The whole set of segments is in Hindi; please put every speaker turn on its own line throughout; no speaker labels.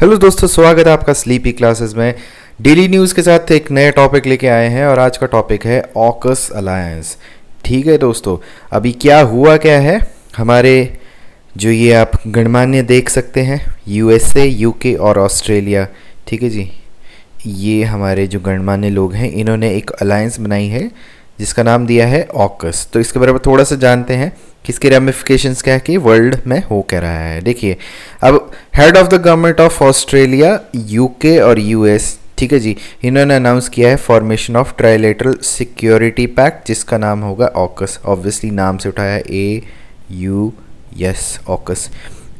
हेलो दोस्तों स्वागत है आपका स्लीपी क्लासेस में डेली न्यूज़ के साथ एक नया टॉपिक लेके आए हैं और आज का टॉपिक है ऑकस अलायंस ठीक है दोस्तों अभी क्या हुआ क्या है हमारे जो ये आप गणमान्य देख सकते हैं यूएसए यूके और ऑस्ट्रेलिया ठीक है जी ये हमारे जो गणमान्य लोग हैं इन्होंने एक अलायंस बनाई है जिसका नाम दिया है ऑकस तो इसके बारे में थोड़ा सा जानते हैं किसके रेमिफिकेशन क्या है कि वर्ल्ड में हो कह रहा है देखिए अब head of the government of Australia UK और यूएस ठीक है जी इन्होंने अनाउंस किया है formation of trilateral security pact जिसका नाम होगा ऑकस ऑब्वियसली नाम से उठाया ए यू यस ऑकस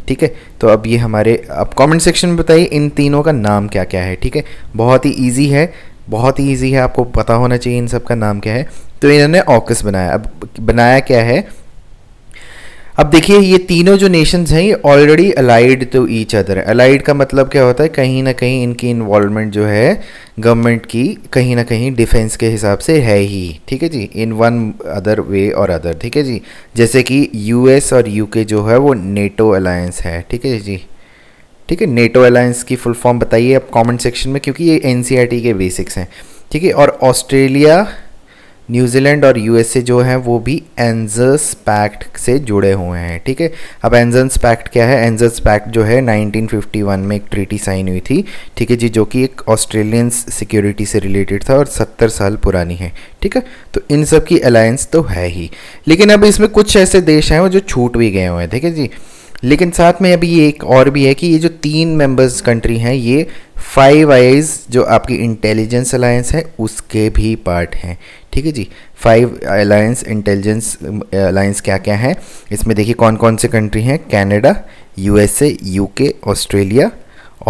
ठीक है तो अब ये हमारे अब कमेंट सेक्शन में बताइए इन तीनों का नाम क्या क्या है ठीक है बहुत ही इजी है बहुत ही ईजी है आपको पता होना चाहिए इन सब का नाम क्या है तो इन्होंने ऑकस बनाया अब बनाया क्या है अब देखिए ये तीनों जो नेशंस हैं ये already allied to each other allied का मतलब क्या होता है कहीं ना कहीं इनकी इन्वॉल्वमेंट जो है गवर्नमेंट की कहीं ना कहीं डिफेंस के हिसाब से है ही ठीक है जी इन वन अदर वे और अदर ठीक है जी जैसे कि यूएस और यूके जो है वो नेटो अलायंस है ठीक है जी ठीक है नेटो अलायंस की फुल फॉर्म बताइए आप कॉमेंट सेक्शन में क्योंकि ये एन e के बेसिक्स हैं ठीक है और ऑस्ट्रेलिया न्यूजीलैंड और यूएसए जो हैं वो भी एनजर्स पैक्ट से जुड़े हुए हैं ठीक है अब एनजर्स पैक्ट क्या है एनजर्स पैक्ट जो है 1951 में एक ट्रीटी साइन हुई थी ठीक है जी जो कि एक ऑस्ट्रेलियन सिक्योरिटी से रिलेटेड था और 70 साल पुरानी है ठीक है तो इन सब की अलायंस तो है ही लेकिन अब इसमें कुछ ऐसे देश हैं वो जो छूट भी गए हुए हैं ठीक है जी लेकिन साथ में अभी ये एक और भी है कि ये जो तीन मेंबर्स कंट्री हैं ये फाइव आईज जो आपकी इंटेलिजेंस अलायंस है उसके भी पार्ट हैं ठीक है जी फाइव अलायंस इंटेलिजेंस अलायंस क्या क्या है इसमें देखिए कौन कौन से कंट्री हैं कैनेडा यूएसए यूके ऑस्ट्रेलिया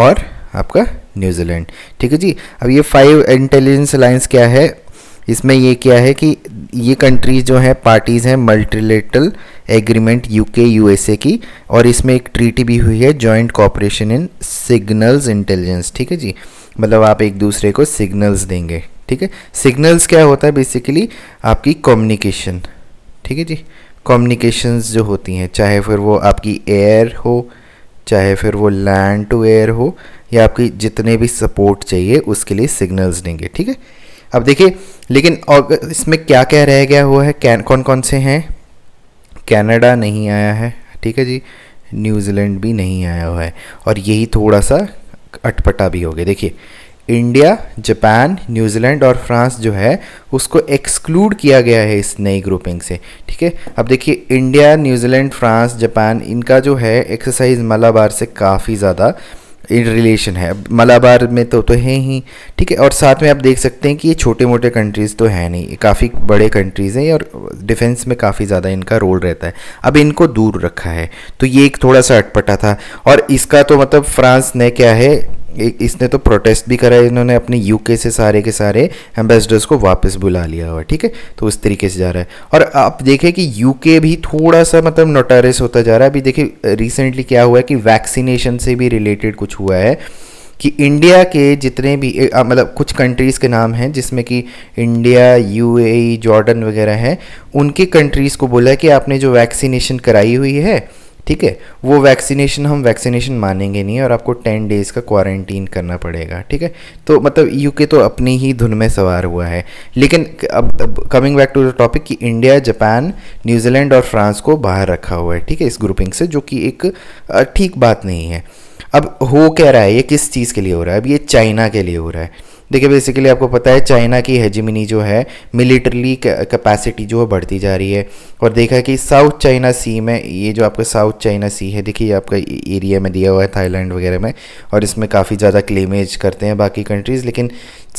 और आपका न्यूजीलैंड ठीक है जी अब ये फाइव इंटेलिजेंस अलायंस क्या है इसमें ये क्या है कि ये कंट्रीज़ जो है पार्टीज़ हैं मल्टीलेटरल एग्रीमेंट यूके यूएसए की और इसमें एक ट्रीटी भी हुई है joint cooperation in signals intelligence ठीक है जी मतलब आप एक दूसरे को सिग्नल्स देंगे ठीक है सिग्नल्स क्या होता है बेसिकली आपकी कम्युनिकेशन ठीक है जी कम्युनिकेशंस जो होती हैं चाहे फिर वो आपकी एयर हो चाहे फिर वो लैंड टू एयर हो या आपकी जितने भी सपोर्ट चाहिए उसके लिए सिग्नल्स देंगे ठीक है अब देखिए लेकिन इसमें क्या क्या रह गया हुआ है कैन कौन कौन से हैं कनाडा नहीं आया है ठीक है जी न्यूजीलैंड भी नहीं आया हुआ है और यही थोड़ा सा अटपटा भी हो गया देखिए इंडिया जापान न्यूजीलैंड और फ्रांस जो है उसको एक्सक्लूड किया गया है इस नई ग्रुपिंग से ठीक है अब देखिए इंडिया न्यूजीलैंड फ्रांस जापान इनका जो है एक्सरसाइज मलाबार से काफ़ी ज़्यादा इन रिलेशन है मलाबार में तो तो है ही ठीक है और साथ में आप देख सकते हैं कि ये छोटे मोटे कंट्रीज़ तो हैं नहीं काफ़ी बड़े कंट्रीज़ हैं और डिफेंस में काफ़ी ज़्यादा इनका रोल रहता है अब इनको दूर रखा है तो ये एक थोड़ा सा अटपटा था और इसका तो मतलब फ्रांस ने क्या है इसने तो प्रोटेस्ट भी करा इन्होंने अपने यूके से सारे के सारे एम्बेसडर्स को वापस बुला लिया हुआ ठीक है तो उस तरीके से जा रहा है और आप देखें कि यूके भी थोड़ा सा मतलब नोटारिस होता जा रहा है अभी देखिए रिसेंटली क्या हुआ है कि वैक्सीनेशन से भी रिलेटेड कुछ हुआ है कि इंडिया के जितने भी मतलब कुछ कंट्रीज़ के नाम हैं जिसमें कि इंडिया यूएई जॉर्डन वगैरह हैं उनके कंट्रीज़ को बोला है कि आपने जो वैक्सीनेशन कराई हुई है ठीक है वो वैक्सीनेशन हम वैक्सीनेशन मानेंगे नहीं और आपको टेन डेज़ का क्वारंटीन करना पड़ेगा ठीक है तो मतलब यूके तो अपनी ही धुन में सवार हुआ है लेकिन अब coming back to the topic कि इंडिया जापान न्यूजीलैंड और फ्रांस को बाहर रखा हुआ है ठीक है इस ग्रुपिंग से जो कि एक ठीक बात नहीं है अब हो कह रहा है ये किस चीज़ के लिए हो रहा है अब ये चाइना के लिए हो रहा है देखिए बेसिकली आपको पता है चाइना की हेजमिनी जो है मिलिट्री कैपेसिटी जो है बढ़ती जा रही है और देखा कि साउथ चाइना सी में ये जो आपका साउथ चाइना सी है देखिए आपका एरिया में दिया हुआ है थाईलैंड वगैरह में और इसमें काफ़ी ज़्यादा क्लेमेज करते हैं बाकी कंट्रीज़ लेकिन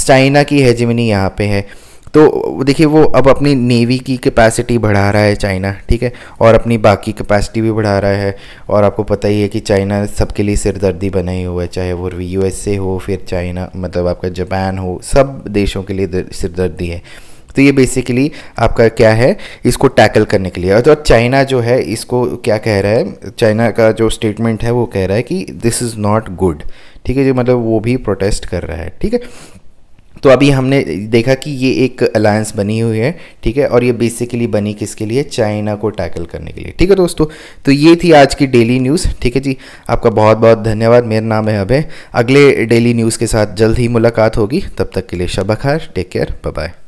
चाइना की हेजमिनी यहाँ पर है तो देखिए वो अब अपनी नेवी की कैपेसिटी बढ़ा रहा है चाइना ठीक है और अपनी बाकी कैपेसिटी भी बढ़ा रहा है और आपको पता ही है कि चाइना सबके लिए सिरदर्दी बना ही हुआ है चाहे वो ए हो फिर चाइना मतलब आपका जापान हो सब देशों के लिए सिरदर्दी है तो ये बेसिकली आपका क्या है इसको टैकल करने के लिए और चाइना जो है इसको क्या कह रहा है चाइना का जो स्टेटमेंट है वो कह रहा है कि दिस इज़ नॉट गुड ठीक है जो मतलब वो भी प्रोटेस्ट कर रहा है ठीक है तो अभी हमने देखा कि ये एक अलायंस बनी हुई है ठीक है और ये बेसिकली बनी किसके लिए चाइना को टैकल करने के लिए ठीक है दोस्तों तो ये थी आज की डेली न्यूज़ ठीक है जी आपका बहुत बहुत धन्यवाद मेरा नाम है अभय अगले डेली न्यूज़ के साथ जल्द ही मुलाकात होगी तब तक के लिए शबाखार टेक केयर बाय